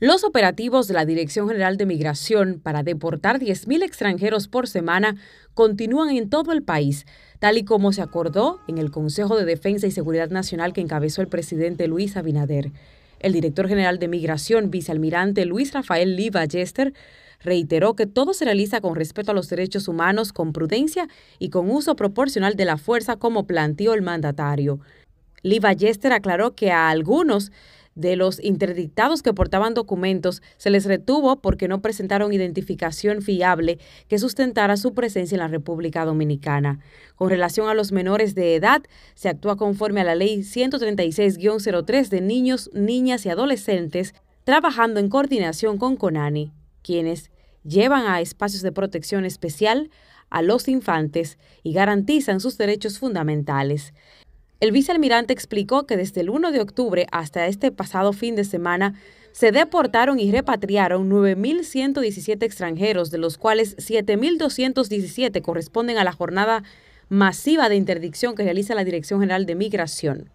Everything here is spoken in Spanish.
Los operativos de la Dirección General de Migración para deportar 10.000 extranjeros por semana continúan en todo el país, tal y como se acordó en el Consejo de Defensa y Seguridad Nacional que encabezó el presidente Luis Abinader. El director general de Migración, vicealmirante Luis Rafael Lee Ballester, reiteró que todo se realiza con respeto a los derechos humanos, con prudencia y con uso proporcional de la fuerza como planteó el mandatario. Lee Ballester aclaró que a algunos de los interdictados que portaban documentos se les retuvo porque no presentaron identificación fiable que sustentara su presencia en la República Dominicana. Con relación a los menores de edad, se actúa conforme a la Ley 136-03 de niños, niñas y adolescentes, trabajando en coordinación con CONANI, quienes llevan a espacios de protección especial a los infantes y garantizan sus derechos fundamentales. El vicealmirante explicó que desde el 1 de octubre hasta este pasado fin de semana se deportaron y repatriaron 9.117 extranjeros, de los cuales 7.217 corresponden a la jornada masiva de interdicción que realiza la Dirección General de Migración.